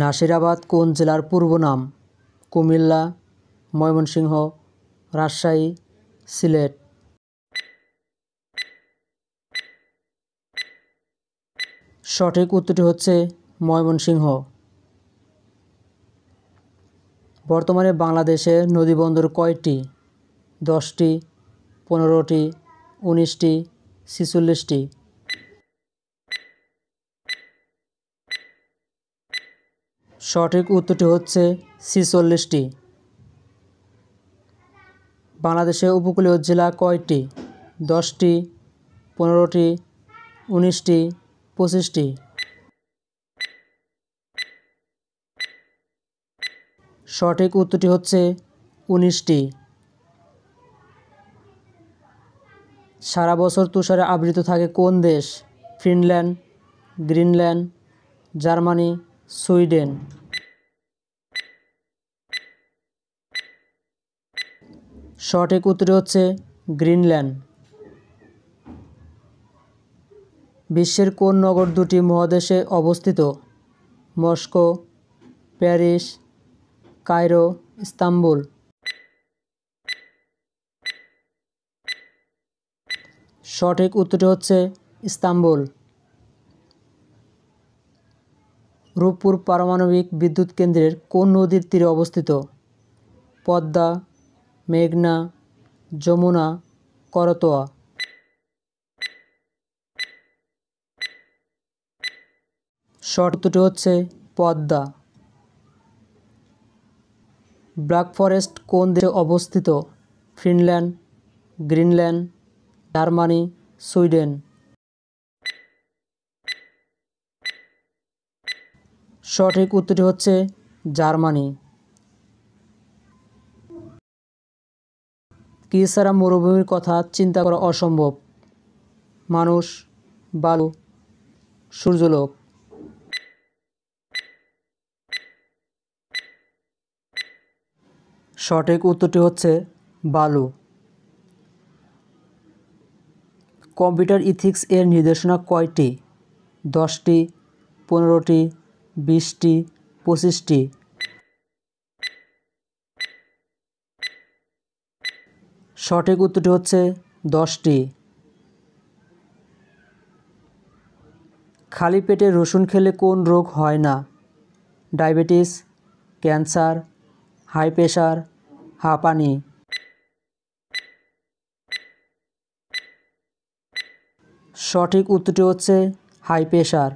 নাসিরাবাদ কোন জেলার পূর্ব নাম কুমিল্লা ময়মনসিংহ রাজশাহী সিলেট সঠিক উত্তরটি হচ্ছে ময়মনসিংহ বর্তমানে বাংলাদেশে নদীবন্দর কয়টি দশটি পনেরোটি উনিশটি ছিচল্লিশটি সঠিক উত্তরটি হচ্ছে চল্লিশটি বাংলাদেশের উপকূলীয় জেলা কয়টি দশটি পনেরোটি উনিশটি পঁচিশটি সঠিক উত্তরটি হচ্ছে উনিশটি সারা বছর তুষারে আবৃত থাকে কোন দেশ ফিনল্যান্ড গ্রিনল্যান্ড জার্মানি সুইডেন সঠিক উত্তর হচ্ছে গ্রিনল্যান্ড বিশ্বের কোন নগর দুটি মহাদেশে অবস্থিত মস্কো প্যারিস কায়রো ইস্তাম্বুল সঠিক উত্তর হচ্ছে ইস্তাম্বুল রূপপুর পারমাণবিক বিদ্যুৎ কেন্দ্রের কোন নদীর তীরে অবস্থিত পদ্মা মেঘনা যমুনা করতোয়া শর্তটি হচ্ছে পদ্মা ব্ল্যাক ফরেস্ট কোন দেশে অবস্থিত ফিনল্যান্ড গ্রিনল্যান্ড জার্মানি সুইডেন সঠিক উত্তরটি হচ্ছে জার্মানি কি মরুভূমির কথা চিন্তা করা অসম্ভব মানুষ বালু সূর্যলোক সঠিক উত্তরটি হচ্ছে বালু কম্পিউটার ইথিক্স এর নির্দেশনা কয়টি দশটি পনেরোটি বিশটি পঁচিশটি সঠিক উত্তরটি হচ্ছে দশটি খালি পেটে রসুন খেলে কোন রোগ হয় না ডায়াবেটিস ক্যান্সার হাই প্রেশার হাঁপানি সঠিক উত্তরটি হচ্ছে হাই প্রেশার